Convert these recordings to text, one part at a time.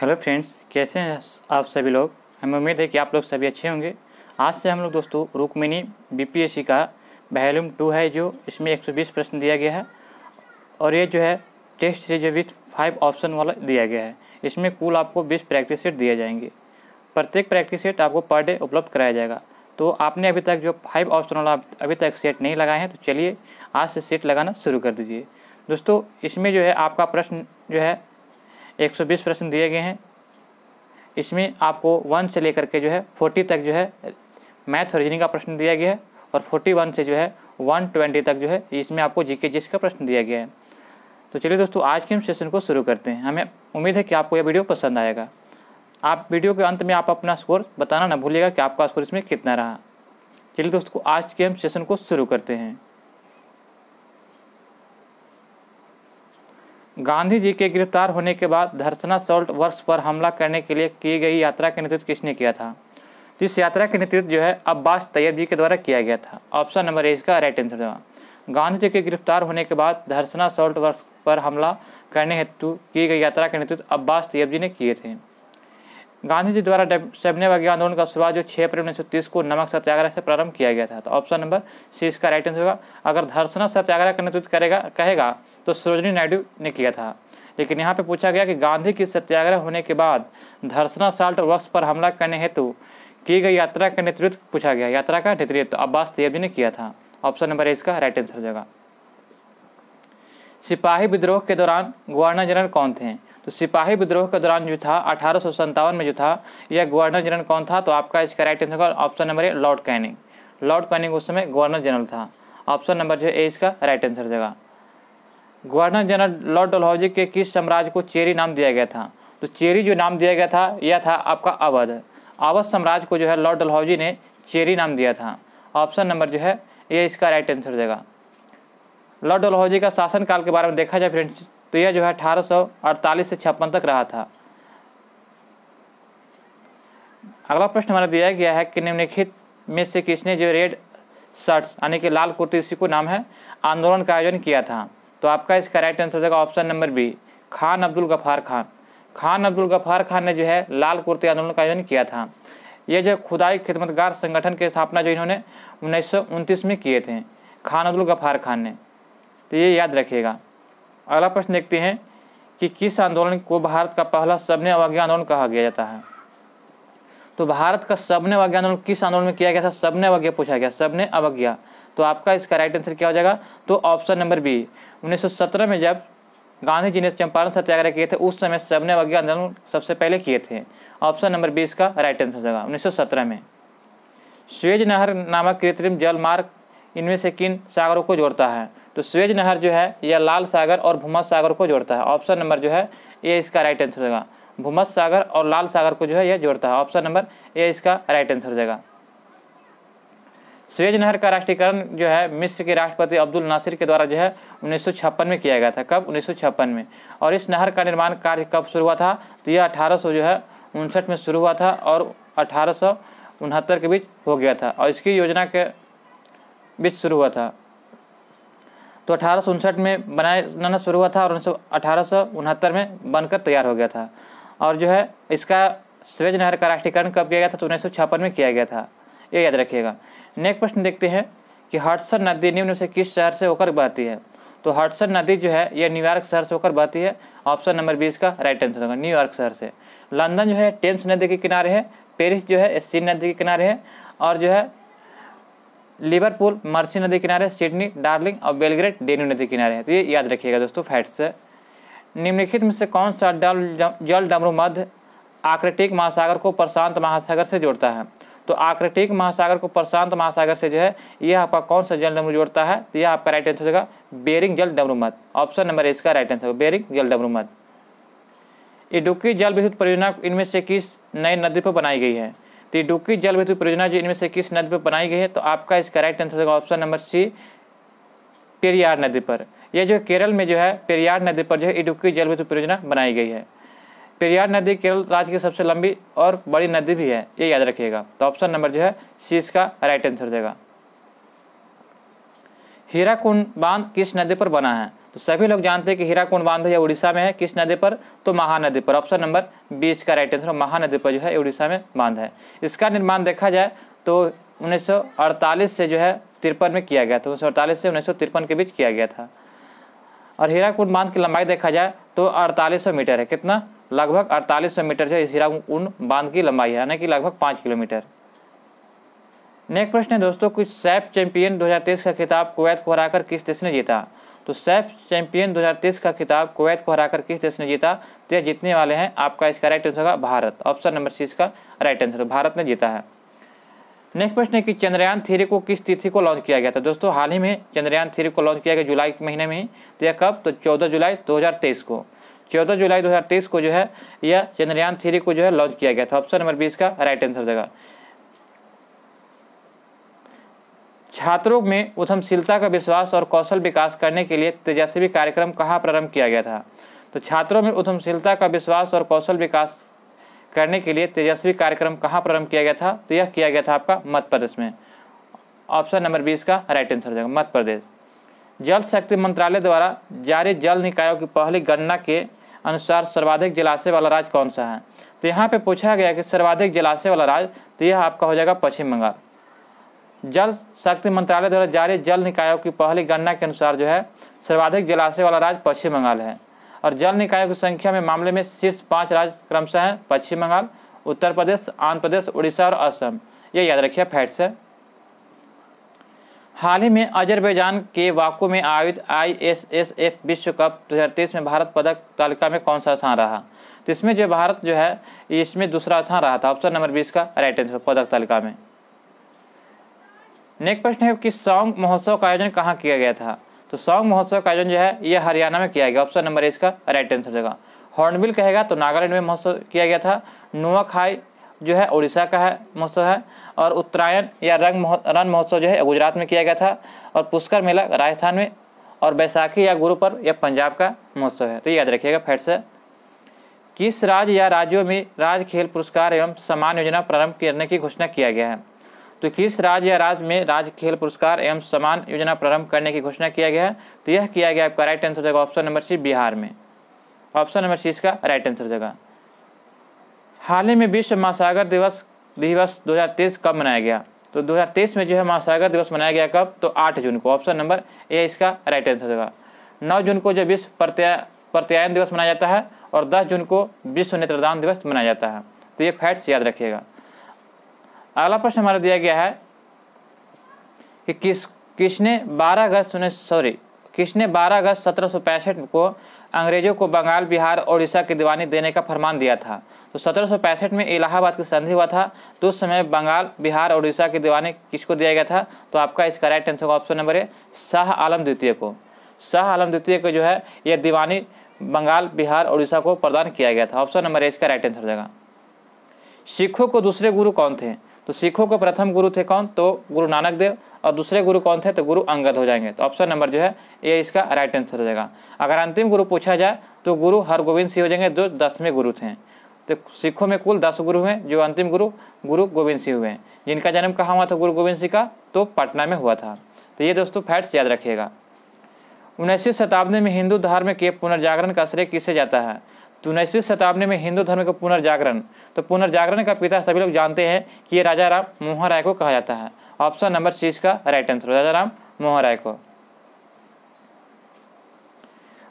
hello friends कैसे हैं आप सभी लोग हमें उम्मीद है कि आप लोग सभी अच्छे होंगे आज से हम लोग दोस्तों रुकमिनी बीपीएससी का वैल्यूम टू है जो इसमें 120 प्रश्न दिया गया है और ये जो है test series with five option वाला दिया गया है इसमें कुल आपको 20 प्रैक्टिस सेट दिए जाएंगे प्रत्येक प्रैक्टिस सेट आपको पर डे उपलब्ध कराया जाएगा तो आपने अभी तक जो फाइव ऑप्शन वाला अभी तक सेट नहीं लगाए हैं तो चलिए आज से सेट लगाना शुरू कर दीजिए दोस्तों इसमें जो है आपका प्रश्न जो है 120 प्रश्न दिए गए हैं इसमें आपको वन से लेकर के जो है फोर्टी तक जो है मैथ और रीजनिंग का प्रश्न दिया गया है और फोर्टी वन से जो है वन ट्वेंटी तक जो है इसमें आपको जी के का प्रश्न दिया गया है तो चलिए दोस्तों आज के हम सेशन को शुरू करते हैं हमें उम्मीद है कि आपको यह वीडियो पसंद आएगा आप वीडियो के अंत में आप अपना स्कोर बताना ना भूलिएगा कि आपका स्कोर इसमें कितना रहा चलिए दोस्तों आज के हम सेशन को शुरू करते हैं गांधी जी के गिरफ्तार होने के बाद धर्सना सॉल्ट वर्ष पर हमला करने के लिए की गई यात्रा का नेतृत्व किसने किया था जिस इस यात्रा के नेतृत्व जो है अब्बास तैयब जी के द्वारा किया गया था ऑप्शन नंबर ए इसका राइट आंसर था गांधी जी के गिरफ्तार होने के बाद धर्सना सॉल्ट वर्ष पर हमला करने हेतु की गई यात्रा का नेतृत्व अब्बास तैयब जी ने किए थे गांधी जी द्वारा सबने वर्गीय आंदोलन का शुरुआत जो छः अप्रैल उन्नीस को नमक सत्याग्रह से प्रारंभ किया गया था तो ऑप्शन नंबर सी इसका राइट आंसर होगा अगर धर्सना सत्याग्रह का नेतृत्व करेगा कहेगा तो सरोजनी नायडू ने किया था लेकिन यहाँ पे पूछा गया कि गांधी की सत्याग्रह होने के बाद धर्षणा साल्ट वक्स पर हमला करने हेतु की गई यात्रा का नेतृत्व पूछा गया यात्रा का नेतृत्व अब्बास तैयब ने किया था ऑप्शन नंबर ए इसका राइट आंसर जगह सिपाही विद्रोह के दौरान गवर्नर जनरल कौन थे तो सिपाही विद्रोह के दौरान जो था अठारह में जो था यह गवर्नर जनरल कौन था तो आपका इसका राइट आंसर होगा option number A Lord Canning Lord Canning उस समय गवर्नर जनरल था ऑप्शन नंबर जो ए इसका राइट आंसर जगह गवर्नर जनरल लॉर्ड डलहौजी के किस साम्राज्य को चेरी नाम दिया गया था तो चेरी जो नाम दिया गया था यह था आपका अवध अवध साम्राज्य को जो है लॉर्ड डलहौजी ने चेरी नाम दिया था ऑप्शन नंबर जो है यह इसका राइट आंसर हो जाएगा लॉर्ड डलहौजी का शासनकाल के बारे में देखा जाए फ्रेंड्स तो यह जो है अठारह से छप्पन तक रहा था अगला प्रश्न हमारा दिया गया है कि निम्नलिखित में से किसने जो रेड शर्ट्स यानी कि लाल कुर्ती इसी को नाम है आंदोलन का आयोजन किया था तो आपका इस करेक्ट आंसर हो जाएगा option number B Khan Abdul Gaffar Khan Khan Abdul Gaffar Khan ने जो है लाल कुर्ते आंदोलन का आयोजन किया था ये जो खुदाई खिदमतगार संगठन की स्थापना जो इन्होंने उन्नीस में किए थे खान अब्दुल गफ़ार खान ने तो ये याद रखिएगा अगला प्रश्न देखते हैं कि किस आंदोलन को भारत का पहला सबने अवज्ञा आंदोलन कहा गया जाता है तो भारत का सबने अवज्ञा आंदोलन किस आंदोलन में किया गया था सबने अवज्ञा पूछा गया सबने अवज्ञा तो आपका इसका राइट आंसर क्या हो जाएगा तो ऑप्शन नंबर बी 1917 में जब गांधी जी ने चंपारण सत्याग्रह किए थे उस समय सबने वर्गीय आंदोलन सबसे पहले किए थे ऑप्शन नंबर बीस का राइट आंसर होगा 1917 में स्वेज नहर नामक कृत्रिम जल मार्ग इनमें से किन सागरों को जोड़ता है तो स्वेज नहर जो है यह लाल सागर और भूमत सागर को जोड़ता है ऑप्शन नंबर जो है ए इसका राइट आंसर होगा भूमत सागर और लाल सागर को जो है यह जोड़ता है ऑप्शन नंबर ए इसका राइट आंसर हो जाएगा स्वेज नहर का राष्ट्रीयकरण जो है मिस्र के राष्ट्रपति अब्दुल नासिर के द्वारा जो है उन्नीस में किया गया था कब उन्नीस में और इस नहर का निर्माण कार्य कब शुरू हुआ था तो यह अठारह जो है उनसठ में शुरू हुआ था और अठारह उनहत्तर के बीच हो गया था और इसकी योजना के बीच शुरू हुआ था तो अठारह में बनाना शुरू हुआ था और अठारह में बनकर तैयार हो गया था और जो है इसका स्वेज नहर का राष्ट्रीयकरण कब किया गया था तो उन्नीस में किया गया था ये याद रखिएगा नेक्स्ट प्रश्न देखते हैं कि हडसन नदी निम्न से किस शहर से होकर बहती है तो हडसन नदी जो है यह न्यूयॉर्क शहर से होकर बहती है ऑप्शन नंबर बीस का राइट आंसर होगा न्यूयॉर्क शहर से लंदन जो है टेम्स नदी के किनारे है पेरिस जो है सीन नदी के किनारे है और जो है लिवरपूल मर्सी नदी किनारे सिडनी डार्लिंग और बेलग्रेड डेन्यू नदी किनारे है तो ये याद रखिएगा दोस्तों फैट्स से निम्नलिखित में से कौन सा जल डमरू मध्य आकृतिक महासागर को प्रशांत महासागर से जोड़ता है तो आर्कटिक महासागर को प्रशांत महासागर से जो है यह आपका कौन सा जल डमरू जोड़ता है तो यह आपका राइट आंसर होगा बेरिंग जल डमरू मत ऑप्शन नंबर इसका राइट आंसर होगा बेरिंग जल डमरू मत इडुक्की जल विद्युत परियोजना इनमें से किस नए नदी पर बनाई गई है तो इडुक्की जल विद्युत परियोजना जो इनमें से किस नदी पर बनाई गई है तो आपका इसका राइट आंसर होगा ऑप्शन नंबर सी पेरियार नदी पर यह जो केरल में जो है पेरियार नदी पर जो है इडुक्की जल विद्युत परियोजना बनाई गई है पेरियार नदी केरल राज्य की सबसे लंबी और बड़ी नदी भी है ये याद रखिएगा तो ऑप्शन नंबर जो है सी इसका राइट आंसर देगा हीराकुंड बांध किस नदी पर बना है तो सभी लोग जानते हैं कि हीराकुंड बांध है यह उड़ीसा में है किस नदी पर तो महानदी पर ऑप्शन नंबर बीस का राइट आंसर महानदी पर जो है उड़ीसा में बांध है इसका निर्माण देखा जाए तो उन्नीस से जो है तिरपन में किया गया था उन्नीस से उन्नीस के बीच किया गया था और हीराकुंड बांध की लंबाई देखा जाए तो अड़तालीस मीटर है कितना लगभग अड़तालीस सौ मीटर से इसिरा उन बांध की लंबाई है यानी कि लगभग पाँच किलोमीटर नेक्स्ट प्रश्न है दोस्तों कुछ सैफ चैंपियन 2023 का खिताब कुवैत को हराकर किस देश ने जीता तो सैफ चैंपियन 2023 का खिताब कुवैत को हराकर किस देश ने जीता तो यह जीतने वाले हैं आपका इसका राइट आंसर होगा भारत ऑप्शन नंबर सी इसका राइट आंसर तो भारत ने जीता है नेक्स्ट प्रश्न है कि चंद्रयान थ्री को किस तिथि को लॉन्च किया गया था तो दोस्तों हाल ही में चंद्रयान थ्री को लॉन्च किया गया जुलाई के महीने में तो यह कब तो चौदह जुलाई दो को चौदह जुलाई 2023 को जो है यह चंद्रयान थ्री को जो है लॉन्च किया गया था ऑप्शन नंबर बीस का राइट आंसर जगह छात्रों में उद्यमशीलता का विश्वास और कौशल विकास करने के लिए तेजस्वी कार्यक्रम कहाँ प्रारंभ किया गया था तो छात्रों में उद्यमशीलता का विश्वास और कौशल विकास करने के लिए तेजस्वी कार्यक्रम कहाँ प्रारंभ किया गया था तो यह किया गया था आपका मध्य प्रदेश में ऑप्शन नंबर बीस का राइट आंसर जगह जाएगा मध्य प्रदेश जल शक्ति मंत्रालय द्वारा जारी जल निकायों की पहली गणना के अनुसार सर्वाधिक जलाशय वाला राज्य कौन सा है तो यहाँ पे पूछा गया कि सर्वाधिक जलाशय वाला राज्य तो यह आपका हो जाएगा पश्चिम बंगाल जल शक्ति मंत्रालय द्वारा जारी जल निकायों की पहली गणना के अनुसार जो है सर्वाधिक जलाशय वाला राज्य पश्चिम बंगाल है और जल निकायों की संख्या में मामले में शीर्ष पाँच राज्य क्रमशः हैं पश्चिम बंगाल उत्तर प्रदेश आंध्र प्रदेश उड़ीसा और असम ये याद रखिए फैट्स है हाल ही में अजरबैजान के वाकू में आयोजित आई एस एस एफ विश्व कप तेईस में भारत पदक तालिका में कौन सा स्थान रहा तो इसमें जो भारत जो है इसमें दूसरा स्थान रहा था ऑप्शन नंबर बीस का राइट आंसर पदक तालिका में नेक्स्ट प्रश्न है कि सौंग महोत्सव का आयोजन कहाँ किया गया था तो सौंग महोत्सव का आयोजन जो है यह हरियाणा में किया गया ऑप्शन नंबर ए इसका राइट आंसर जगह हॉर्नबिल कहेगा तो नागालैंड में महोत्सव किया गया था नुआ खाई जो है उड़ीसा का है महोत्सव है और उत्तरायण या रंग रन महोत्सव जो है गुजरात में किया गया था और पुष्कर मेला राजस्थान में और बैसाखी या गुरु पर्व या पंजाब का महोत्सव है तो याद रखिएगा फैट से किस राज्य या राज्यों में राज्य खेल पुरस्कार एवं सम्मान योजना प्रारंभ करने की घोषणा किया गया है तो किस राज्य या राज्य में राज्य खेल पुरस्कार एवं समान योजना प्रारंभ करने की घोषणा किया गया है तो यह किया गया आपका राइट आंसर जगह ऑप्शन नंबर सी बिहार में ऑप्शन नंबर सी इसका राइट आंसर जगह हाल ही में विश्व महासागर दिवस दिवस 2023 कब मनाया गया तो 2023 में जो है महासागर दिवस मनाया गया कब तो 8 जून को ऑप्शन नंबर ए इसका राइट आंसर होगा 9 जून को जो विश्व प्रत्या प्रत्यायन दिवस मनाया जाता है और 10 जून को विश्व नेत्रदान दिवस मनाया जाता है तो ये फैक्ट्स याद रखिएगा अगला प्रश्न हमारा दिया गया है कि किस किसने बारह अगस्त उन्नीस सॉरी किसने बारह अगस्त सत्रह को अंग्रेजों को बंगाल बिहार ओडिशा की दीवानी देने का फरमान दिया था तो सत्रह में इलाहाबाद की संधि हुआ था तो उस समय बंगाल बिहार और उड़ीसा के दीवाने किसको दिया गया था तो आपका इसका राइट आंसर ऑप्शन नंबर है शाह आलम द्वितीय को शाह आलम द्वितीय को जो है यह दीवानी बंगाल बिहार उड़ीसा को प्रदान किया गया था ऑप्शन नंबर ए इसका राइट आंसर जगह सिखों को दूसरे गुरु कौन थे तो सिखों को प्रथम गुरु थे कौन तो गुरु नानक देव और दूसरे गुरु कौन थे तो गुरु अंगद हो जाएंगे तो ऑप्शन नंबर जो है ये इसका राइट आंसर हो जाएगा अगर अंतिम गुरु पूछा जाए तो गुरु हरगोविंद सिंह हो जाएंगे जो दसवें गुरु थे तो सिखों में कुल दस गुरु हैं जो अंतिम गुरु गुरु गोविंद सिंह हुए हैं जिनका जन्म कहाँ हुआ था गुरु गोविंद सिंह का तो पटना में हुआ था तो ये दोस्तों फैक्ट्स याद रखिएगा उन्नीसवीं शताब्दी में हिंदू धर्म के पुनर्जागरण का श्रेय किसे जाता है तो उन्नीसवीं शताब्दी में हिंदू धर्म का पुनर्जागरण तो पुनर्जागरण का पिता सभी लोग जानते हैं कि ये राजा राम मोहन राय को कहा जाता है ऑप्शन नंबर सी इसका राइट आंसर राजा राम मोहन राय को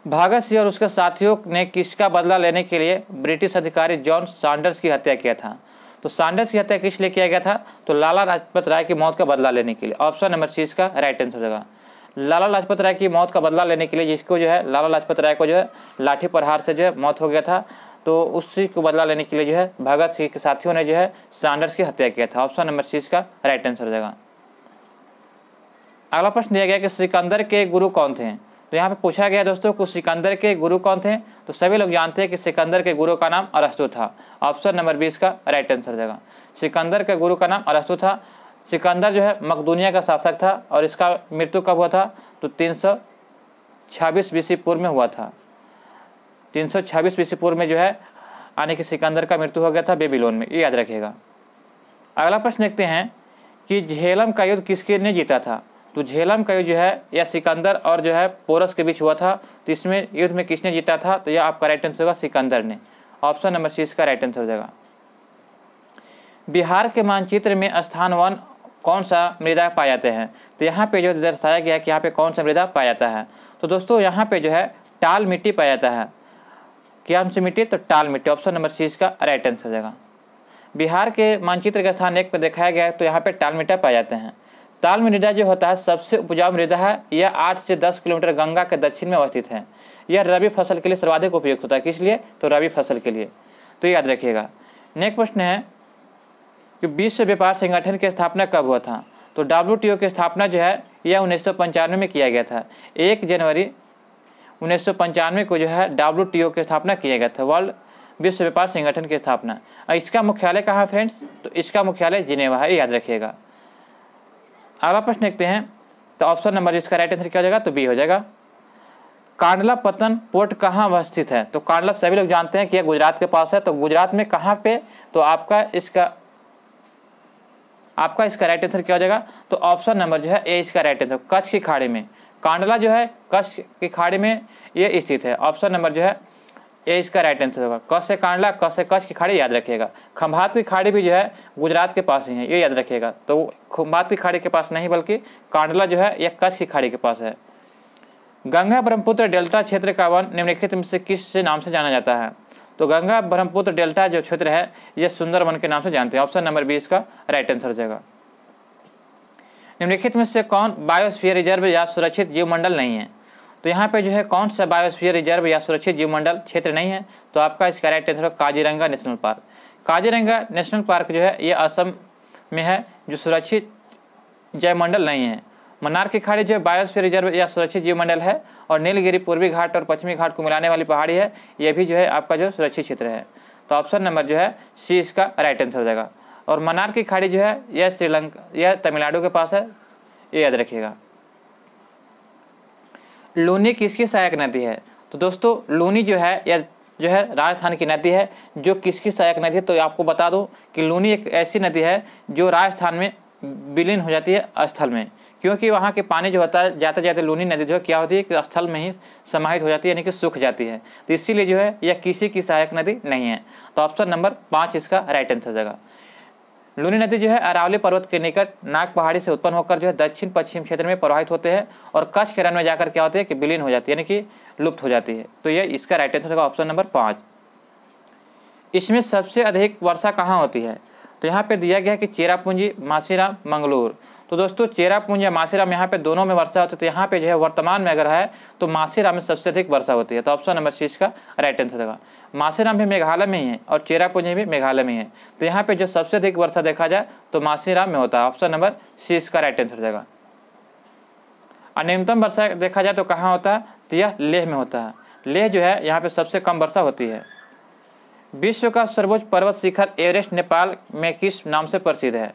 भगत सिंह और उसके साथियों ने किसका बदला लेने के लिए ब्रिटिश अधिकारी जॉन सैंडर्स की हत्या किया था तो सैंडर्स की हत्या किस लिए किया गया था तो लाला लाजपत राय की मौत का बदला लेने के लिए ऑप्शन नंबर सी इसका राइट आंसर होगा लाला लाजपत राय की मौत का बदला लेने के लिए जिसको जो है लाला लाजपत राय को जो है लाठी प्रहार से जो है मौत हो गया था तो उसी को बदला लेने के लिए जो है भगत सिंह के साथियों ने जो है सैंडर्स की हत्या किया था ऑप्शन नंबर सी इसका राइट आंसर हो जाएगा अगला प्रश्न दिया गया कि सिकंदर के गुरु कौन थे तो यहाँ पे पूछा गया दोस्तों कुछ सिकंदर के गुरु कौन थे तो सभी लोग जानते हैं कि सिकंदर के गुरु का नाम अरस्तु था ऑप्शन नंबर बीस का राइट आंसर जगह सिकंदर के गुरु का नाम अरस्तु था सिकंदर जो है मकदूनिया का शासक था और इसका मृत्यु कब हुआ था तो तीन सौ छब्बीस पूर्व में हुआ था तीन सौ छब्बीस पूर्व में जो है आने के सिकंदर का मृत्यु हो गया था बेबीलोन में ये याद रखिएगा अगला प्रश्न देखते हैं कि झेलम का युद्ध किसके ने जीता था तो झेलम का युद्ध जो है यह सिकंदर और जो है पोरस के बीच हुआ था तो इसमें युद्ध में किसने जीता था तो यह आपका राइट आंसर होगा सिकंदर ने ऑप्शन नंबर सी इसका राइट आंसर हो जाएगा बिहार के मानचित्र में स्थान वन कौन सा मृदा पाए जाते हैं तो यहाँ पे जो दर्शाया गया है कि यहाँ पे कौन सा मृदा पाया जाता है तो दोस्तों यहाँ पे जो है टाल मिट्टी पाया जाता है क्या हमसे मिट्टी तो टाल मिट्टी ऑप्शन नंबर सी इसका राइट आंसर हो जाएगा बिहार के मानचित्र के स्थान एक पर दिखाया गया है तो यहाँ पे टाल मिट्टा पाए जाते हैं ताल मृदा जो होता है सबसे उपजाऊ मृदा है यह आठ से दस किलोमीटर गंगा के दक्षिण में अवस्थित है यह रबी फसल के लिए सर्वाधिक उपयुक्त होता है किस लिए तो रबी फसल के लिए तो याद रखिएगा नेक्स्ट प्रश्न है कि विश्व व्यापार संगठन की स्थापना कब हुआ था तो डब्ल्यू की स्थापना जो है यह उन्नीस में किया गया था एक जनवरी उन्नीस को जो है डब्ल्यू की स्थापना किया गया था वर्ल्ड विश्व व्यापार संगठन की स्थापना और इसका मुख्यालय कहाँ फ्रेंड्स तो इसका मुख्यालय जिनेवा है याद रखिएगा अगला प्रश्न देखते हैं तो ऑप्शन नंबर इसका राइट आंसर क्या हो जाएगा तो बी हो जाएगा कांडला पतन पोर्ट कहाँ अवस्थित है तो कांडला सभी लोग जानते हैं कि यह गुजरात के पास है तो गुजरात में कहाँ पे तो आपका इसका आपका इसका राइट आंसर क्या हो जाएगा तो ऑप्शन नंबर जो है ए इसका राइट आंसर कच्छ की खाड़ी में कांडला जो है कच्छ की खाड़ी में ये स्थित है ऑप्शन नंबर जो है ये इसका राइट आंसर होगा क से कांडला क से कच्छ की खाड़ी याद रखिएगा खम्भात की खाड़ी भी जो है गुजरात के पास ही है ये याद रखिएगा तो खंभात की खाड़ी के पास नहीं बल्कि कांडला जो है यह कच्छ की खाड़ी के पास है गंगा ब्रह्मपुत्र डेल्टा क्षेत्र का वन निम्नलिखित में से किस से नाम से जाना जाता है तो गंगा ब्रह्मपुत्र डेल्टा जो क्षेत्र है यह सुंदर वन के नाम से जानते हैं ऑप्शन नंबर बीस का राइट आंसर हो जाएगा निम्नलिखित में से कौन बायोस्फीयर रिजर्व या सुरक्षित जीवमंडल नहीं है तो यहाँ पे जो है कौन सा बायोस्फीयर रिजर्व या सुरक्षित जीव मंडल क्षेत्र नहीं है तो आपका इसका right answer Kaziranga national park Kaziranga national park जो है ये असम में है जो सुरक्षित जयमंडल नहीं है मनार की खाड़ी जो है बायोस्फीयर रिजर्व या सुरक्षित जीव मंडल है और नीलगिरी पूर्वी घाट और पश्चिमी घाट को मिलाने वाली पहाड़ी है यह भी जो है आपका जो सुरक्षित क्षेत्र है तो ऑप्शन नंबर जो है सी इसका राइट आंसर हो जाएगा और मनार की खाड़ी जो है यह श्रीलंका यह तमिलनाडु के पास है ये याद रखिएगा लोनी किसकी सहायक नदी है तो दोस्तों लोनी जो है या जो है राजस्थान की नदी है जो किसकी सहायक नदी है तो आपको बता दूं कि लूनी एक ऐसी नदी है जो राजस्थान में विलीन हो जाती है स्थल में क्योंकि वहाँ के पानी जो होता है जाते जाते लूनी नदी जो है क्या होती है कि स्थल में ही समाहित हो जाती है यानी कि सूख जाती है तो इसीलिए जो है यह किसी की सहायक नदी नहीं है तो ऑप्शन नंबर पाँच इसका राइट आंसर हो जाएगा लूनी नदी जो है अरावली पर्वत के निकट नाग पहाड़ी से उत्पन्न होकर जो है दक्षिण पश्चिम क्षेत्र में प्रवाहित होते हैं और कच्छ के रन में जाकर क्या होती है कि विलीन हो जाती है यानी कि लुप्त हो जाती है तो यह इसका राइट आंसर होगा ऑप्शन नंबर पाँच इसमें सबसे अधिक वर्षा कहाँ होती है तो यहाँ पे दिया गया है कि चेरापूंजी मासीराम मंगलूर तो दोस्तों चेरापूंज या मासीराम यहाँ पे दोनों में वर्षा होती है तो यहाँ पे जो है वर्तमान में अगर है तो मासीराम में सबसे अधिक वर्षा होती है तो ऑप्शन नंबर सी इसका राइट आंसर होगा मासीराम भी मेघालय में ही है और चेरापूंज भी मेघालय में ही है तो यहाँ पे जो सबसे अधिक वर्षा देखा जाए तो मासीराम में होता है ऑप्शन नंबर सी इसका राइट आंसर जाएगा और न्यूनतम वर्षा देखा जाए तो कहाँ होता है तो यह लेह में होता है लेह जो है यहाँ पर सबसे कम वर्षा होती है विश्व का सर्वोच्च पर्वत शिखर एवरेस्ट नेपाल में किस नाम से प्रसिद्ध है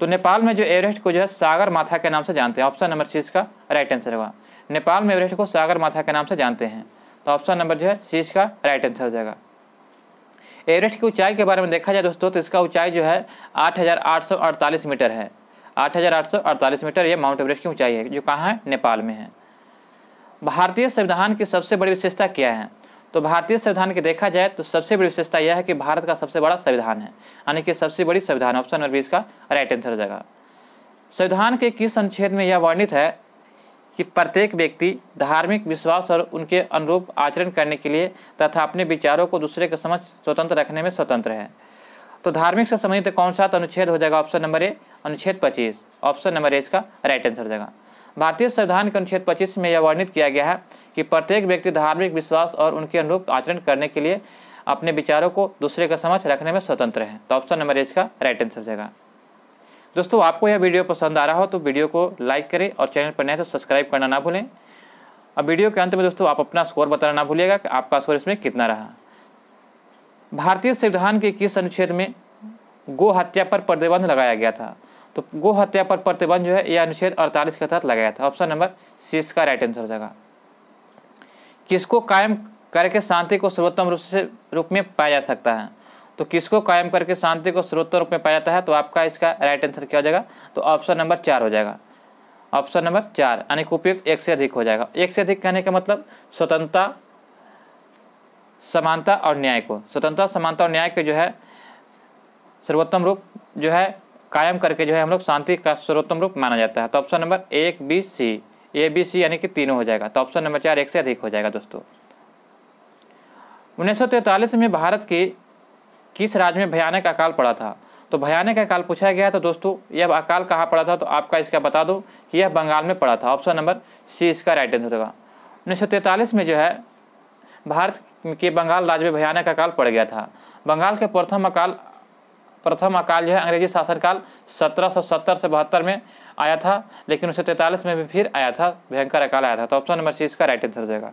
तो नेपाल में जो एवरेस्ट को जो है सागर माथा के नाम से जानते हैं ऑप्शन नंबर सी इसका राइट आंसर होगा नेपाल में एवरेस्ट को सागर माथा के नाम से जानते हैं तो ऑप्शन नंबर जो है सी इसका राइट आंसर हो जाएगा एवरेस्ट की ऊंचाई के बारे में देखा जाए दोस्तों तो इसका ऊंचाई जो है अड़तालीस मीटर है अड़तालीस मीटर ये माउंट एवरेस्ट की ऊंचाई है जो कहाँ है नेपाल में है भारतीय संविधान की सबसे बड़ी विशेषता क्या है तो भारतीय संविधान की देखा जाए तो सबसे बड़ी विशेषता यह है कि भारत का सबसे बड़ा संविधान है यानी कि सबसे बड़ी संविधान ऑप्शन नंबर बीस का राइट आंसर जगह संविधान के किस अनुच्छेद में यह वर्णित है कि प्रत्येक व्यक्ति धार्मिक विश्वास और उनके अनुरूप आचरण करने के लिए तथा अपने विचारों को दूसरे के समझ स्वतंत्र रखने में स्वतंत्र है तो धार्मिक से संबंधित कौन सा तो अनुच्छेद हो जाएगा ऑप्शन नंबर ए अनुच्छेद पच्चीस ऑप्शन नंबर ए इसका राइट आंसर हो जाएगा भारतीय संविधान के अनुच्छेद पच्चीस में यह वर्णित किया गया है कि प्रत्येक व्यक्ति धार्मिक विश्वास और उनके अनुरूप आचरण करने के लिए अपने विचारों को दूसरे का समझ रखने में स्वतंत्र है तो ऑप्शन नंबर ए इसका राइट आंसर जाएगा दोस्तों आपको यह वीडियो पसंद आ रहा हो तो वीडियो को लाइक करें और चैनल पर नए तो सब्सक्राइब करना ना भूलें अब वीडियो के अंत में दोस्तों आप अपना स्कोर बताना ना भूलिएगा कि आपका स्कोर इसमें कितना रहा भारतीय संविधान के किस अनुच्छेद में गो हत्या पर प्रतिबंध लगाया गया था तो गो हत्या पर प्रतिबंध जो है यह अनुच्छेद अड़तालीस के तहत लगाया था ऑप्शन नंबर सी इसका राइट आंसर हो जाएगा किसको कायम करके शांति को सर्वोत्तम रूप से रूप में पाया जा सकता है तो किसको कायम करके शांति को सर्वोत्तम रूप में पाया जाता है तो आपका इसका राइट आंसर क्या हो जाएगा तो ऑप्शन नंबर चार हो जाएगा ऑप्शन नंबर चार यानी कि उपयुक्त एक से अधिक हो जाएगा एक से अधिक कहने का मतलब स्वतंत्रता समानता और न्याय को स्वतंत्रता समानता और न्याय के जो है सर्वोत्तम रूप जो है कायम करके जो है हम लोग शांति का सर्वोत्तम रूप माना जाता है तो ऑप्शन नंबर एक B C A B C यानी कि तीनों हो जाएगा तो ऑप्शन नंबर चार एक से अधिक हो जाएगा दोस्तों उन्नीस में भारत के किस राज्य में भयानक अकाल पड़ा था तो भयानक अकाल पूछा गया तो दोस्तों यह अकाल कहाँ पड़ा था तो आपका इसका बता दो कि यह बंगाल में पड़ा था ऑप्शन नंबर सी इसका राइट आंसर होगा उन्नीस में जो है भारत के बंगाल राज्य में भयानक अकाल पड़ गया था बंगाल के प्रथम अकाल प्रथम अकाल जो है अंग्रेजी शासनकाल सत्रह से बहत्तर में आया था लेकिन उन्नीस तैंतालीस में भी फिर आया था भयंकर अकाल आया था तो ऑप्शन नंबर सी इसका राइट आंसर हो जाएगा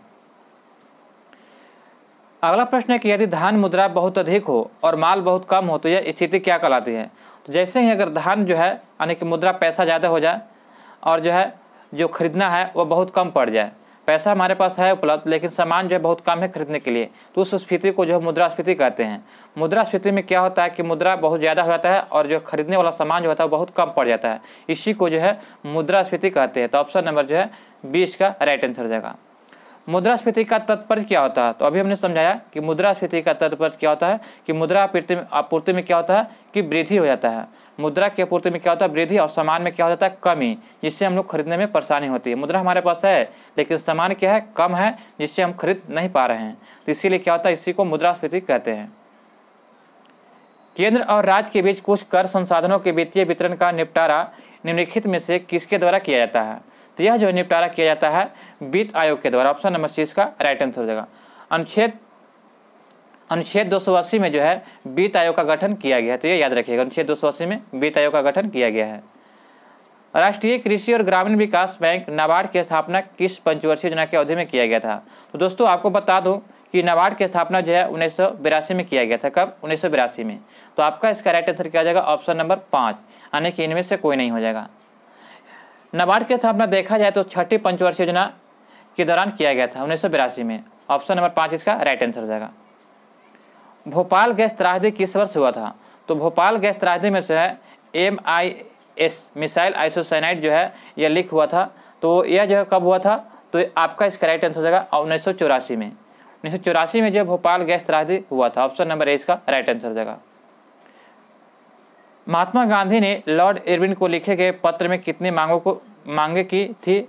अगला प्रश्न है कि यदि धान मुद्रा बहुत अधिक हो और माल बहुत कम हो तो यह स्थिति क्या कहलाती है तो जैसे ही अगर धान जो है यानी कि मुद्रा पैसा ज़्यादा हो जाए और जो है जो खरीदना है वह बहुत कम पड़ जाए पैसा हमारे पास है उपलब्ध लेकिन सामान जो है बहुत कम है खरीदने के लिए तो उस स्फीति को जो है मुद्रास्फीति कहते हैं मुद्रास्फीति में क्या होता है कि मुद्रा बहुत ज़्यादा हो जाता है और जो खरीदने वाला सामान जो होता है बहुत कम पड़ जाता है इसी को जो है मुद्रास्फीति कहते हैं तो ऑप्शन नंबर जो है बीस का राइट आंसर हो जाएगा मुद्रास्फीति का तत्पर्य क्या होता है तो अभी हमने समझाया कि मुद्रास्फीति का तत्पर्य क्या होता है कि मुद्रा आपूर्ति में क्या होता है कि वृद्धि हो जाता है मुद्रा की आपूर्ति में क्या होता है वृद्धि और सामान में क्या हो जाता है कमी जिससे हम लोग खरीदने में परेशानी होती है मुद्रा हमारे पास है लेकिन सामान क्या है कम है जिससे हम खरीद नहीं पा रहे हैं तो इसीलिए क्या होता है इसी को मुद्रास्फीति कहते हैं केंद्र और राज्य के बीच कुछ कर संसाधनों के वित्तीय वितरण का निपटारा निम्नलिखित में से किसके द्वारा किया जाता है तो यह जो निपटारा किया जाता है वित्त आयोग के द्वारा ऑप्शन नंबर सी इसका राइट आंसर हो जाएगा अनुच्छेद अनुच्छेद अस्सी में जो है वित्त आयोग का गठन किया गया है तो ये याद रखिएगा अनुच्छेद अस्सी में वित्त आयोग का गठन किया गया है राष्ट्रीय कृषि और ग्रामीण विकास बैंक नाबार्ड की स्थापना किस पंचवर्षीय योजना के अवधि में किया गया था तो दोस्तों आपको बता दूँ कि नाबार्ड की स्थापना जो है उन्नीस में किया गया था कब उन्नीस में तो आपका इसका राइट आंसर क्या हो जाएगा ऑप्शन नंबर पाँच यानी कि इनमें से कोई नहीं हो जाएगा नाबार्ड की स्थापना देखा जाए तो छठी पंचवर्षीय योजना के दौरान किया गया था उन्नीस में ऑप्शन नंबर पाँच इसका राइट आंसर हो जाएगा भोपाल गैस त्रासदी किस वर्ष हुआ था तो भोपाल गैस त्रासदी में से है M I S methyl isocyanide जो है यह लीक हुआ था तो यह जो है कब हुआ था तो आपका इसका राइट आंसर हो जाएगा उन्नीस सौ चौरासी में उन्नीस सौ चौरासी में जो भोपाल गैस त्रासदी हुआ था ऑप्शन नंबर ए इसका राइट आंसर हो जाएगा महात्मा गांधी ने लॉर्ड इरविन को लिखे गए पत्र में कितनी मांगों को मांगे की थी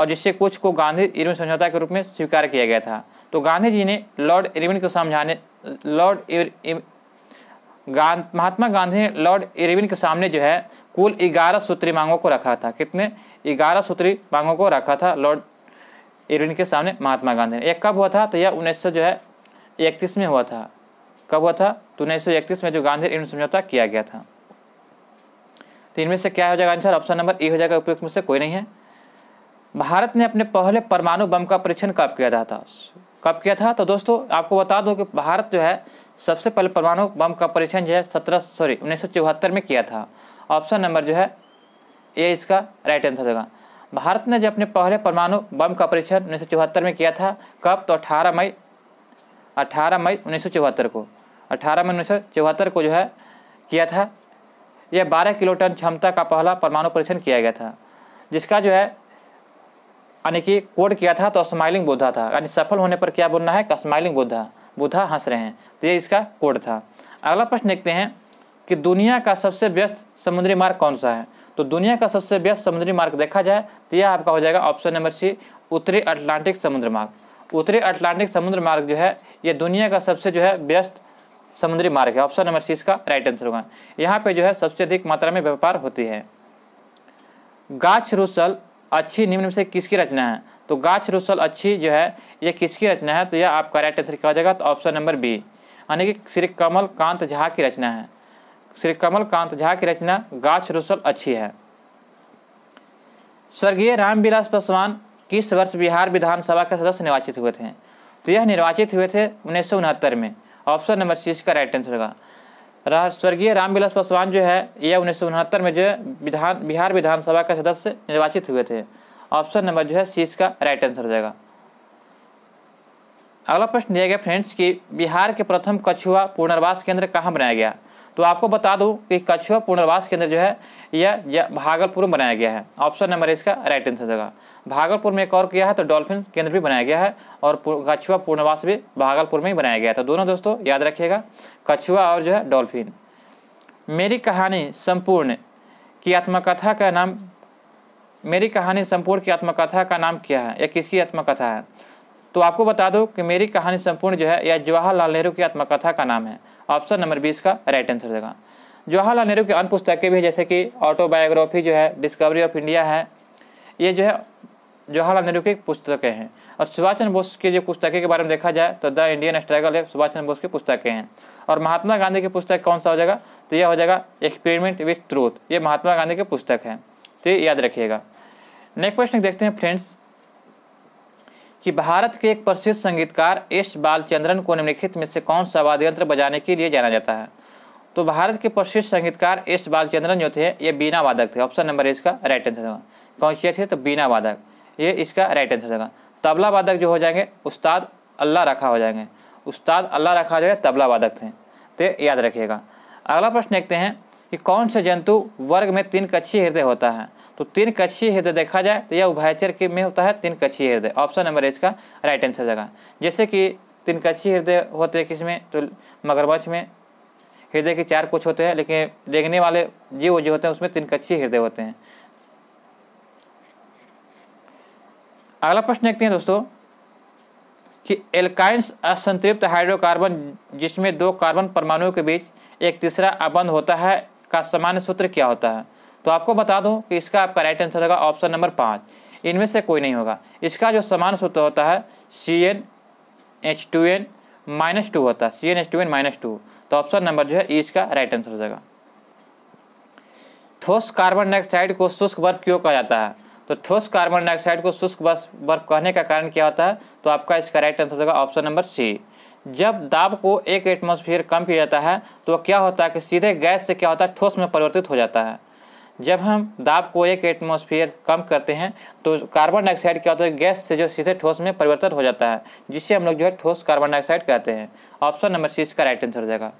और जिससे कुछ को गांधी इरविन समझौता के रूप में स्वीकार किया गया था तो गांधी जी ने लॉर्ड इरविन को समझाने लॉर्ड महात्मा गांधी ने लॉर्ड इरविन के सामने जो है कुल ग्यारह सूत्री मांगों को रखा था कितने ग्यारह सूत्री मांगों को रखा था लॉर्ड इरविन के सामने महात्मा गांधी ने यह कब हुआ था तो यह उन्नीस जो है इकतीस में हुआ था कब हुआ था तो उन्नीस में जो गांधी इरविन समझौता किया गया था तो इनमें से क्या हो जाएगा आंसर ऑप्शन नंबर ए हो जाएगा उपयुक्त में से कोई नहीं है भारत ने अपने पहले परमाणु बम का परीक्षण कब किया था कब किया था तो दोस्तों आपको बता दूं कि भारत जो है सबसे पहले परमाणु बम का परीक्षण जो है सत्रह सॉरी उन्नीस में किया था ऑप्शन नंबर जो है ये इसका राइट आंसर होगा भारत ने जो अपने पहले परमाणु बम का परीक्षण उन्नीस में किया था कब तो अठारह मई अठारह मई उन्नीस को अठारह मई उन्नीस को जो है किया था यह 12 किलो टन क्षमता का पहला परमाणु परीक्षण किया गया था जिसका जो है यानी कि कोड किया था तो स्माइलिंग बुद्धा था यानी सफल होने पर क्या बोलना है का स्माइलिंग बुद्धा बुद्धा हंस रहे हैं तो ये इसका कोड था अगला प्रश्न देखते हैं कि दुनिया का सबसे व्यस्त समुद्री मार्ग कौन सा है तो दुनिया का सबसे व्यस्त समुद्री मार्ग देखा जाए तो यह आपका हो जाएगा ऑप्शन नंबर सी उत्तरी अटलांटिक समुद्र मार्ग उत्तरी अटलांटिक समुद्र मार्ग जो है ये दुनिया का सबसे जो है व्यस्त समुद्री मार्ग है ऑप्शन नंबर सी इसका राइट आंसर होगा यहाँ पे जो है सबसे अधिक मात्रा में व्यापार होती है गाछ रूसल अच्छी निम्न में से किसकी रचना है तो गाछ रुसल अच्छी जो है यह किसकी रचना है तो यह आपका राइट आंसर क्या हो जाएगा तो ऑप्शन नंबर बी यानी कि श्री कमल कांत झा की रचना है श्री कमल कांत झा की रचना गाछ रुसल अच्छी है स्वर्गीय रामविलास पासवान किस वर्ष बिहार विधानसभा के सदस्य निर्वाचित हुए थे तो यह निर्वाचित हुए थे उन्नीस में ऑप्शन नंबर सी इसका राइट आंसर होगा स्वर्गीय रामविलास पासवान जो है यह उन्नीस में जो विधान बिहार विधानसभा का सदस्य निर्वाचित हुए थे ऑप्शन नंबर जो है सी इसका राइट आंसर हो जाएगा अगला प्रश्न दिया गया फ्रेंड्स कि बिहार के प्रथम कछुआ पुनर्वास केंद्र कहाँ बनाया गया तो आपको बता दूं कि कछुआ पुनर्वास केंद्र जो है यह भागलपुर में बनाया गया है ऑप्शन नंबर इसका राइट आंसर जगह भागलपुर में एक और किया है तो डॉल्फिन केंद्र भी बनाया गया है और कछुआ पुनर्वास भी भागलपुर में ही बनाया गया था तो दोनों दोस्तों याद रखिएगा कछुआ और जो है डॉल्फिन मेरी कहानी संपूर्ण की आत्मकथा का नाम मेरी कहानी संपूर्ण की आत्मकथा का नाम क्या है या किसकी आत्मकथा है तो आपको बता दो कि मेरी कहानी संपूर्ण जो है यह जवाहरलाल नेहरू की आत्मकथा का नाम है ऑप्शन नंबर बीस का राइट आंसर देगा जवाहरलाल नेहरू की अन्य पुस्तकें भी जैसे कि ऑटोबायोग्राफी जो है डिस्कवरी ऑफ इंडिया है ये जो है जवाहरलाल नेहरू की पुस्तकें हैं और सुभाष चंद्र बोस की जो पुस्तकें के बारे में देखा जाए तो द इंडियन स्ट्रगल है सुभाष चंद्र बोस की पुस्तकें हैं और महात्मा गांधी की पुस्तक कौन सा हो जाएगा तो यह हो जाएगा एक्सपेरिमेंट विथ ट्रूथ ये महात्मा गांधी की पुस्तक है तो ये याद रखिएगा नेक्स्ट क्वेश्चन देखते हैं फ्रेंड्स कि भारत के एक प्रसिद्ध संगीतकार एस बालचंद्रन को निम्नलिखित में से कौन सा यंत्र बजाने के लिए जाना जाता है तो भारत के प्रसिद्ध संगीतकार एस बालचंद्रन जो थे ये बीना वादक थे ऑप्शन नंबर इसका राइट आंसर होगा कौन से थे तो बीना वादक ये इसका राइट आंसर होगा तबला वादक जो हो जाएंगे उस्ताद अल्लाह रखा हो जाएंगे उस्ताद अल्लाह रखा हो जाएगा तबला वादक थे तो याद रखिएगा अगला प्रश्न देखते हैं कि कौन से जंतु वर्ग में तीन कच्छी हृदय होता है तो तीन कक्षीय हृदय देखा जाए तो यह उभयचर के में होता है तीन कक्षीय हृदय ऑप्शन नंबर ए इसका राइट आंसर जगह जैसे कि तीन कक्षीय हृदय होते हैं किसमें तो मगरमच्छ में हृदय के चार कुछ होते हैं लेकिन देखने वाले जीव जो होते हैं उसमें तीन कच्छी हृदय होते हैं अगला प्रश्न देखते हैं दोस्तों कि एल्काइंस असंतृप्त हाइड्रोकार्बन जिसमें दो कार्बन परमाणुओं के बीच एक तीसरा अबंध होता है का सामान्य सूत्र क्या होता है तो आपको बता दूं कि इसका आपका राइट आंसर होगा ऑप्शन नंबर पाँच इनमें से कोई नहीं होगा इसका जो समान सूत्र होता है C N H two N minus two होता है C N H two N minus two तो ऑप्शन नंबर जो है ई e इसका राइट आंसर हो जाएगा ठोस कार्बन डाइऑक्साइड को शुष्क बर्फ क्यों कहा जाता है तो ठोस कार्बन डाइऑक्साइड को शुष्क बर्फ कहने का कारण क्या होता है तो आपका इसका राइट आंसर होगा ऑप्शन नंबर सी जब दाब को एक एटमोसफियर कम किया जाता है तो क्या होता है कि सीधे गैस से क्या होता है ठोस में परिवर्तित हो जाता है जब हम दाब को एक एटमॉस्फेयर कम करते हैं तो कार्बन डाइऑक्साइड क्या होता है गैस से जो सीधे ठोस में परिवर्तन हो जाता है जिससे हम लोग जो है ठोस कार्बन डाइऑक्साइड कहते हैं ऑप्शन नंबर सी इसका राइट आंसर हो जाएगा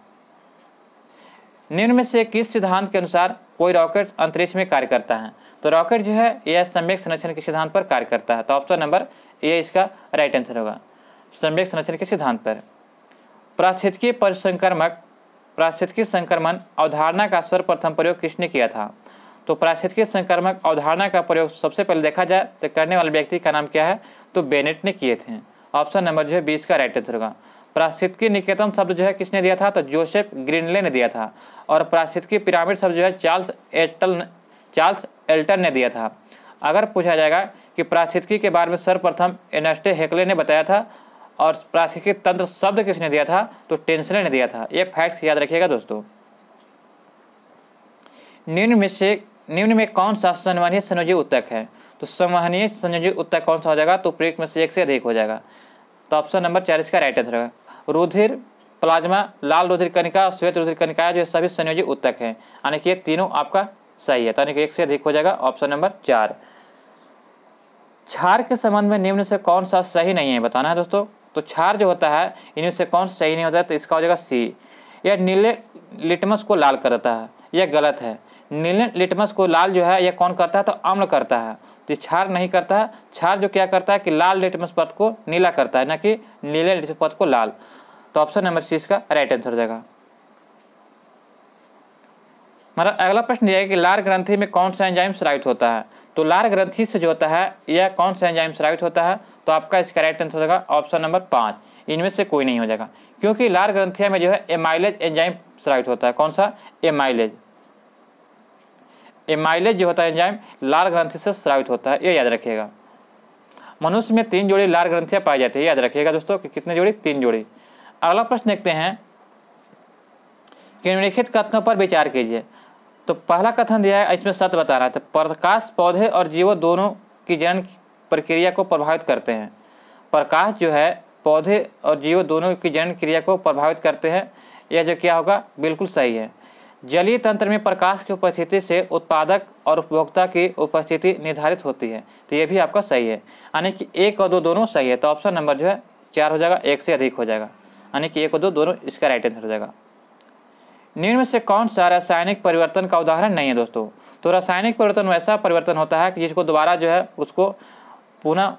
निम्न में से किस सिद्धांत के अनुसार कोई रॉकेट अंतरिक्ष में कार्य करता है तो रॉकेट जो है यह सम्यक संरक्षण के सिद्धांत पर कार्य करता है तो ऑप्शन नंबर ए इसका राइट आंसर होगा सम्यक संरक्षण के सिद्धांत पर प्राक्षितकीय परिसंक्रमक प्राक्षितकीय संक्रमण अवधारणा का सर्वप्रथम प्रयोग किसने किया था तो प्राश्चित संक्रमक अवधारणा का प्रयोग सबसे पहले देखा जाए तो करने वाले व्यक्ति का नाम क्या है तो बेनेट ने किए थे ऑप्शन नंबर जो है बीस का राइट आंसर होगा प्राश्चितकी निकेतन शब्द जो है किसने दिया था तो जोसेफ ग्रीनले ने दिया था और प्राश्चितकी पिरामिड शब्द जो है चार्ल्स एल्टन चार्ल्स एल्टन ने दिया था अगर पूछा जाएगा कि प्राश्चितकी के बारे में सर्वप्रथम एनेस्टे हेकले ने बताया था और प्राश्चितकी तंत्र शब्द किसने दिया था तो टेंसले ने दिया था ये फैक्ट्स याद रखिएगा दोस्तों निम्न में से निम्न में कौन सा संवहनीय संयोजी उत्तक है तो संवहनीय संयोजी उत्तक कौन सा हो जाएगा तो प्रयुक्त में से एक से अधिक हो जाएगा तो ऑप्शन नंबर चार इसका राइट आंसर होगा रुधिर प्लाज्मा लाल रुधिर कनिका और श्वेत रुधिर कनिका जो सभी संयोजी उत्तक है यानी कि ये तीनों आपका सही है तो यानी कि एक से अधिक हो जाएगा ऑप्शन नंबर चार छार के संबंध में निम्न से कौन सा सही नहीं है बताना है दोस्तों तो छार जो होता है इनमें से कौन सा सही नहीं होता है तो इसका हो जाएगा सी यह नीले लिटमस को लाल कर देता है यह गलत है नीले लिटमस को लाल जो है यह कौन करता है तो अम्ल करता है तो क्षार नहीं करता है क्षार जो क्या करता है कि लाल लिटमस पद को नीला करता है ना कि नीले लिटमस पद को लाल तो ऑप्शन नंबर सी इसका राइट आंसर हो जाएगा मतलब अगला प्रश्न यह है कि लार ग्रंथि में कौन सा एंजाइम स्रावित होता है तो लार ग्रंथि से जो होता है यह कौन सा एंजाइम स्रावित होता है तो आपका इसका राइट आंसर हो जाएगा ऑप्शन नंबर पाँच इनमें से कोई नहीं हो जाएगा क्योंकि लार ग्रंथिया में जो है एमाइलेज एंजाइम स्रावित होता है कौन सा एमाइलेज एमाइलेज जो होता है एंजाइम लाल ग्रंथि से स्रावित होता है ये याद रखिएगा मनुष्य में तीन जोड़ी लाल ग्रंथियाँ पाई जाती है याद रखिएगा दोस्तों कि कितने जोड़ी तीन जोड़ी अगला प्रश्न देखते हैं कि निम्नलिखित कथनों पर विचार कीजिए तो पहला कथन दिया है इसमें सत्य बताना है तो प्रकाश पौधे और जीवों दोनों की जनन प्रक्रिया को प्रभावित करते हैं प्रकाश जो है पौधे और जीवों दोनों की जनन क्रिया को प्रभावित करते हैं यह जो क्या होगा बिल्कुल सही है जलीय तंत्र में प्रकाश की उपस्थिति से उत्पादक और उपभोक्ता की उपस्थिति निर्धारित होती है तो ये भी आपका सही है यानी कि एक और दो दोनों सही है तो ऑप्शन नंबर जो है चार हो जाएगा एक से अधिक हो जाएगा यानी कि एक और दो दोनों इसका राइट आंसर हो जाएगा निम्न से कौन सा रासायनिक परिवर्तन का उदाहरण नहीं है दोस्तों तो रासायनिक परिवर्तन वैसा परिवर्तन होता है कि जिसको दोबारा जो है उसको पुनः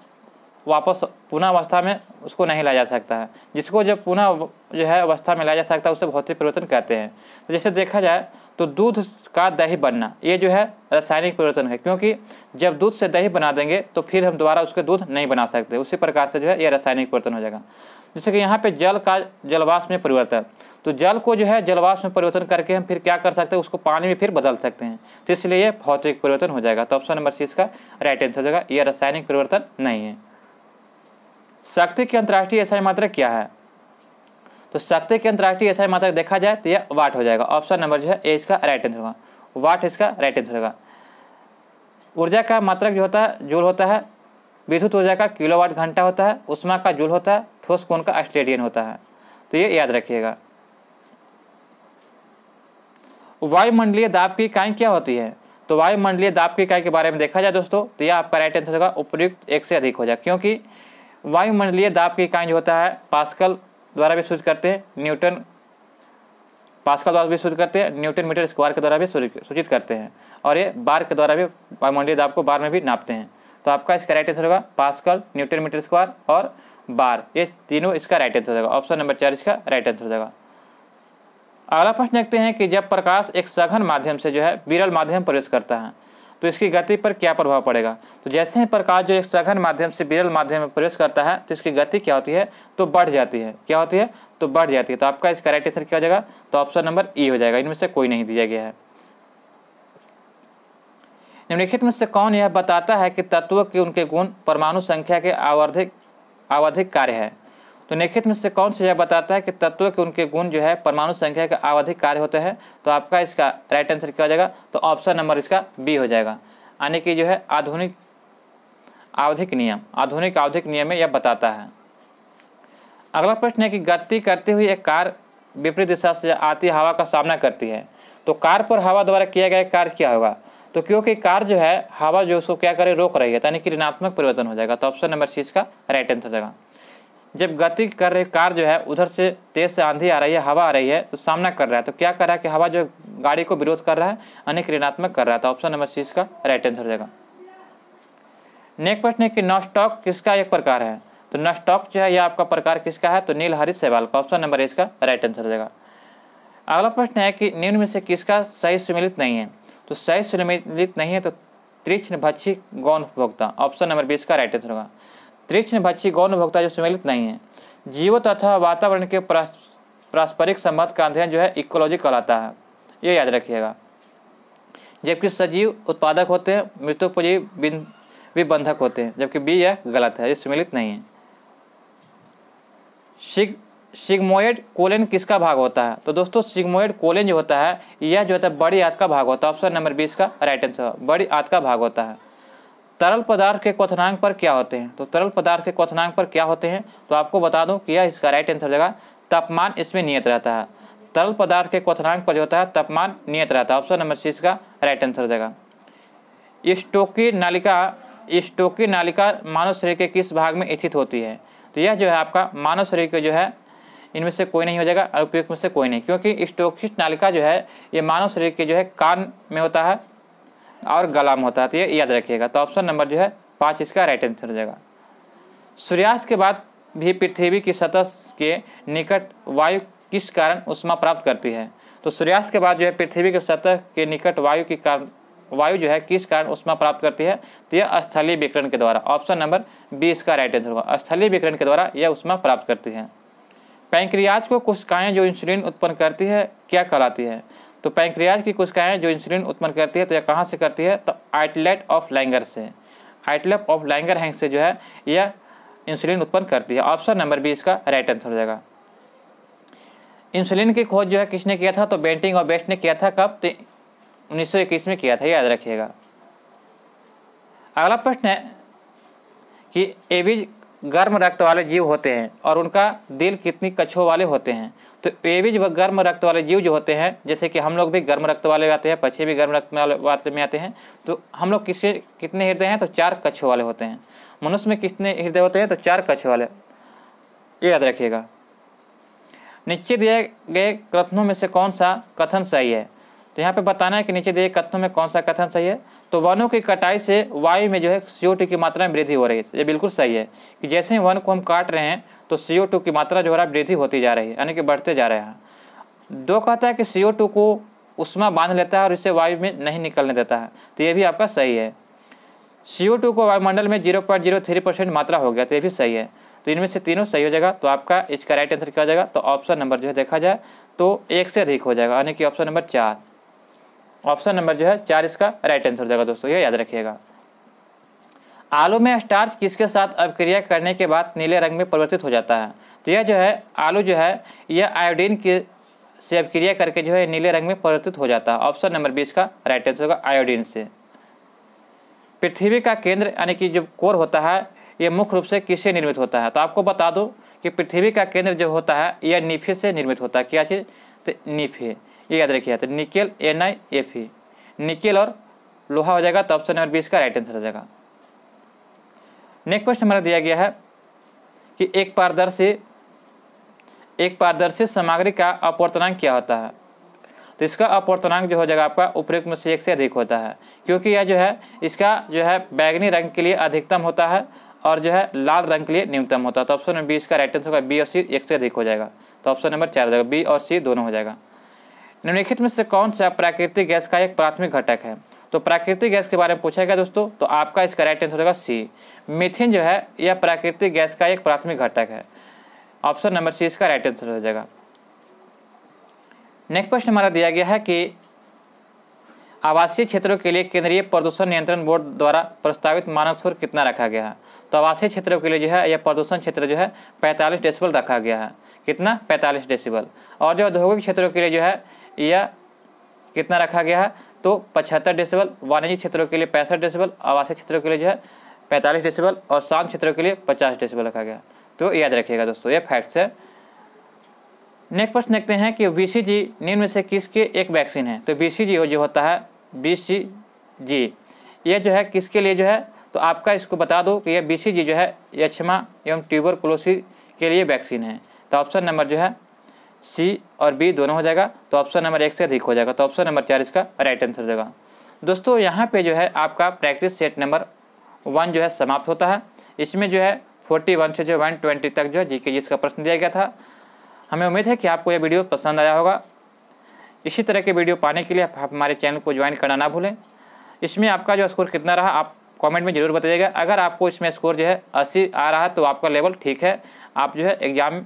वापस पुनः अवस्था में उसको नहीं लाया जा सकता है जिसको जब पुनः जो है अवस्था में लाया जा सकता है उसे भौतिक परिवर्तन कहते हैं तो जैसे देखा जाए तो दूध का दही बनना ये जो है रासायनिक परिवर्तन है क्योंकि जब दूध से दही बना देंगे तो फिर हम दोबारा उसके दूध नहीं बना सकते उसी प्रकार से जो है यह रासायनिक परिवर्तन हो जाएगा जैसे कि यहाँ पे जल का जलवास में परिवर्तन तो जल को जो है जलवास में परिवर्तन करके हम फिर क्या कर सकते हैं उसको पानी में फिर बदल सकते हैं तो इसलिए यह भौतिक परिवर्तन हो जाएगा तो ऑप्शन नंबर सी इसका राइट आंसर हो जाएगा यह रासायनिक परिवर्तन नहीं है शक्ति की अंतर्राष्ट्रीय एसआई मात्रक क्या है तो शक्ति की अंतर्राष्ट्रीय एसआई मात्रक देखा जाए तो यह वाट हो जाएगा ऑप्शन नंबर जो है ए इसका राइट आंसर होगा वाट इसका राइट आंसर होगा ऊर्जा का मात्रक जो होता है जूल होता है विद्युत ऊर्जा का किलो घंटा होता है उष्मा का जूल होता है ठोस कोण का अस्ट्रेडियन होता है तो ये याद रखिएगा वायुमंडलीय दाब की इकाई क्या होती है तो वायुमंडलीय दाब की इकाई के बारे में देखा जाए दोस्तों तो यह आपका राइट आंसर होगा उपयुक्त एक से अधिक हो जाए क्योंकि वायुमंडलीय दाब के इकाई जो होता है पास्कल द्वारा भी सूचित करते हैं न्यूटन पास्कल द्वारा भी सूचित करते हैं न्यूटन मीटर स्क्वायर के द्वारा भी सूचित करते हैं और ये बार के द्वारा भी वायुमंडलीय दाब को बार में भी नापते हैं तो आपका इसका राइट आंसर होगा पास्कल न्यूटन मीटर स्क्वायर और बार ये तीनों इसका राइट आंसर हो जाएगा ऑप्शन नंबर चार इसका राइट आंसर हो जाएगा अगला प्रश्न देखते हैं कि जब प्रकाश एक सघन माध्यम से जो है विरल माध्यम प्रवेश करता है तो इसकी गति पर क्या प्रभाव पड़ेगा तो जैसे ही प्रकाश जो एक सघन माध्यम से विरल माध्यम में प्रवेश करता है तो इसकी गति क्या होती है तो बढ़ जाती है क्या होती है तो बढ़ जाती है तो आपका इसका राइट आंसर क्या हो जाएगा तो ऑप्शन नंबर ई हो जाएगा इनमें से कोई नहीं दिया गया है निम्नलिखित में से कौन यह बताता है कि तत्व के उनके गुण परमाणु संख्या के आवर्धिक आवधिक कार्य है तो निखित में से कौन सा यह बताता है कि तत्व के उनके गुण जो है परमाणु संख्या के आवधिक कार्य होते हैं तो आपका इसका राइट आंसर क्या हो जाएगा तो ऑप्शन नंबर इसका बी हो जाएगा यानी कि जो है आधुनिक आवधिक नियम आधुनिक आवधिक नियम में यह बताता है अगला प्रश्न है कि गति करती हुई एक कार विपरीत दिशा से आती हवा का सामना करती है तो कार पर हवा द्वारा किया गया कार्य क्या होगा तो क्योंकि कार जो है हवा जो उसको क्या करे रोक रही है यानी कि ऋणात्मक परिवर्तन हो जाएगा तो ऑप्शन नंबर सी इसका राइट आंसर हो जाएगा जब गति कर रही कार जो है उधर से तेज़ से आंधी आ रही है हवा आ रही है तो सामना कर रहा है तो क्या कर रहा है कि हवा जो गाड़ी को विरोध कर रहा है अनेक ऋणात्मक कर रहा तो ऑप्शन नंबर सी इसका राइट आंसर हो जाएगा नेक्स्ट प्रश्न है कि नॉस्टॉक किसका एक प्रकार है तो नॉस्टॉक जो है यह आपका प्रकार किसका है तो नील हरित सहवाल का ऑप्शन नंबर इसका राइट आंसर हो जाएगा अगला प्रश्न है कि निम्न में से किसका सही सुमिलित नहीं है तो सही सुमिलित नहीं है तो तीक्षण भक्षी गौन उपभोक्ता ऑप्शन नंबर बीस का राइट आंसर होगा तीक्षण भक्षी गौन भोक्ता जो सम्मिलित नहीं है जीव तथा वातावरण के पारस्परिक संबंध का अध्ययन जो है इकोलॉजी कहलाता है ये याद रखिएगा जबकि सजीव उत्पादक होते हैं मृत्यु बिन भी बंधक होते हैं जबकि बी यह गलत है ये सुमिलित नहीं है शिग सिग्मोइड कोलेन किसका भाग होता है तो दोस्तों सिग्मोइड कोलेन जो होता है यह जो होता है बड़ी आंत का भाग होता है ऑप्शन नंबर बीस का राइट आंसर बड़ी आंत का भाग होता है तरल पदार्थ के क्वथनांक पर क्या होते हैं तो तरल पदार्थ के क्वथनांक पर क्या होते हैं तो आपको बता दूं कि यह इसका राइट आंसर हो जाएगा तापमान इसमें नियत रहता है तरल पदार्थ के क्वथनांक पर जो होता है तापमान नियत रहता है ऑप्शन नंबर सी इसका राइट आंसर हो जाएगा स्टोकी नालिका स्टोकी नालिका मानव शरीर के किस भाग में स्थित होती है तो यह जो है आपका मानव शरीर के जो है इनमें से कोई नहीं हो जाएगा अनुपयुक्त उपयुक्त में से कोई नहीं क्योंकि स्टोकिस्ट नालिका जो है ये मानव शरीर के जो है कान में होता है और गलाम होता है तो ये याद रखिएगा तो ऑप्शन नंबर जो है पाँच इसका राइट आंसर हो जाएगा सूर्यास्त के बाद भी पृथ्वी की सतह के निकट वायु किस कारण उष्मा प्राप्त करती है तो सूर्यास्त के बाद जो है पृथ्वी के सतह के निकट वायु की कारण वायु जो है किस कारण उष्मा प्राप्त करती है तो यह स्थलीय विकरण के द्वारा ऑप्शन नंबर बीस का राइट आंसर होगा स्थलीय विकरण के द्वारा यह उष्मा प्राप्त करती है पैंक्रियाज को कायें जो इंसुलिन उत्पन्न करती है क्या कहलाती है तो पैंक्रियाज की कोशिकाएं जो इंसुलिन उत्पन्न करती है तो यह कहाँ से करती है तो आइटलेट ऑफ लैंगर से आइटलेट ऑफ लैंगर हैंग से जो है यह इंसुलिन उत्पन्न करती है ऑप्शन नंबर बी इसका राइट आंसर हो जाएगा इंसुलिन की खोज जो है किसने किया था तो बेंटिंग और बेस्ट ने किया था कब तो उन्नीस में किया था याद रखिएगा अगला प्रश्न है कि एविज गर्म रक्त वाले जीव होते हैं और उनका दिल कितनी कछों वाले होते हैं तो ये भी जो गर्म रक्त वाले जीव जो होते हैं जैसे कि हम लोग भी गर्म रक्त वाले आते हैं पक्षी भी गर्म रक्त वाले में आते हैं तो हम लोग किसे कितने हृदय हैं तो चार कच्छ वाले होते हैं मनुष्य में कितने हृदय होते हैं तो चार कच्छ वाले ये याद रखिएगा नीचे दिए गए कथनों में से कौन सा कथन सही है तो यहाँ पे बताना है कि नीचे दिए कथनों में कौन सा कथन सही है तो वनों की कटाई से वायु में जो है सी की मात्रा में वृद्धि हो रही है ये बिल्कुल सही है कि जैसे ही वन को हम काट रहे हैं तो सी की मात्रा जो है वृद्धि होती जा रही है यानी कि बढ़ते जा रहे हैं दो कहता है कि सी को उसमें बांध लेता है और इसे वायु में नहीं निकलने देता है तो ये भी आपका सही है सी को वायुमंडल में zero point zero three percent मात्रा हो गया तो ये भी सही है तो इनमें से तीनों सही हो जाएगा तो आपका इसका राइट आंसर क्या हो जाएगा तो ऑप्शन नंबर जो है देखा जाए तो एक से अधिक हो जाएगा यानी कि ऑप्शन नंबर चार ऑप्शन नंबर जो है चार इसका राइट आंसर हो जाएगा दोस्तों ये याद रखिएगा आलू में स्टार्च किसके साथ अपक्रिया करने के बाद नीले रंग में परिवर्तित हो जाता है तो यह जो है आलू जो है यह आयोडीन के से अपक्रिया करके जो है नीले रंग में परिवर्तित हो जाता है ऑप्शन नंबर बीस का राइट आंसर होगा आयोडीन से पृथ्वी का केंद्र यानी कि जो कोर होता है ये मुख्य रूप से किससे निर्मित होता है तो आपको बता दो कि पृथ्वी का केंद्र जो होता है यह नीफे से निर्मित होता है क्या चीज़ तो नीफे ये याद रखिए तो nickel N I F E nickel और लोहा हो जाएगा तो ऑप्शन नंबर बीस का राइट आंसर हो जाएगा नेक्स्ट क्वेश्चन हमारा दिया गया है कि एक पारदर्शी एक पारदर्शी सामग्री का अपवर्तनांक क्या होता है तो इसका अपवर्तनांक जो हो जाएगा आपका उपयुक्त में से एक से अधिक होता है क्योंकि यह जो है इसका जो है बैगनी रंग के लिए अधिकतम होता है और जो है लाल रंग के लिए न्यूनतम होता है तो ऑप्शन नंबर बी इसका राइट आंसर होगा बी और सी एक से अधिक हो जाएगा तो ऑप्शन नंबर चार हो जाएगा बी और सी दोनों हो जाएगा निम्नलिखित में से कौन सा प्राकृतिक गैस का एक प्राथमिक घटक है तो प्राकृतिक गैस के बारे में पूछा गया दोस्तों तो आपका इसका राइट आंसर होगा सी मिथिन जो है यह प्राकृतिक गैस का एक प्राथमिक घटक है ऑप्शन नंबर सी इसका राइट आंसर हो जाएगा नेक्स्ट प्रश्न हमारा दिया गया है कि आवासीय क्षेत्रों के लिए केंद्रीय प्रदूषण नियंत्रण बोर्ड द्वारा प्रस्तावित मानव स्वर कितना रखा गया है तो आवासीय क्षेत्रों के लिए जो है यह प्रदूषण क्षेत्र जो है 45 डेसिबल रखा गया है कितना 45 डेसिबल और जो औद्योगिक क्षेत्रों के लिए जो है यह कितना रखा गया है तो पचहत्तर डेसिबल वाणिज्य क्षेत्रों के लिए पैंसठ डेसिबल आवासीय क्षेत्रों के लिए जो है पैंतालीस डेसिबल और शांत क्षेत्रों के लिए पचास डेसिबल रखा गया तो याद रखिएगा दोस्तों ये फैक्ट्स है नेक्स्ट प्रश्न देखते हैं कि जी निम्न से किसके एक वैक्सीन है तो बीसीजी जो होता है जी ये जो है किसके लिए जो है तो आपका इसको बता दो कि यह जी जो है यक्षमा एवं ट्यूबर क्लोसी के लिए वैक्सीन है तो ऑप्शन नंबर जो है सी और बी दोनों हो जाएगा तो ऑप्शन नंबर एक से अधिक हो जाएगा तो ऑप्शन नंबर चार इसका राइट आंसर हो जाएगा दोस्तों यहाँ पे जो है आपका प्रैक्टिस सेट नंबर वन जो है समाप्त होता है इसमें जो है फोर्टी वन से जो वन ट्वेंटी तक जो है जी के इसका प्रश्न दिया गया था हमें उम्मीद है कि आपको यह वीडियो पसंद आया होगा इसी तरह के वीडियो पाने के लिए आप हमारे चैनल को ज्वाइन करना ना भूलें इसमें आपका जो स्कोर कितना रहा आप कमेंट में ज़रूर बताइएगा अगर आपको इसमें स्कोर जो है अस्सी आ रहा है तो आपका लेवल ठीक है आप जो है एग्ज़ाम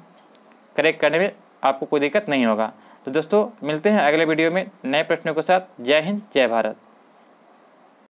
करेक्ट करने में आपको कोई दिक्कत नहीं होगा तो दोस्तों मिलते हैं अगले वीडियो में नए प्रश्नों के साथ जय हिंद जय भारत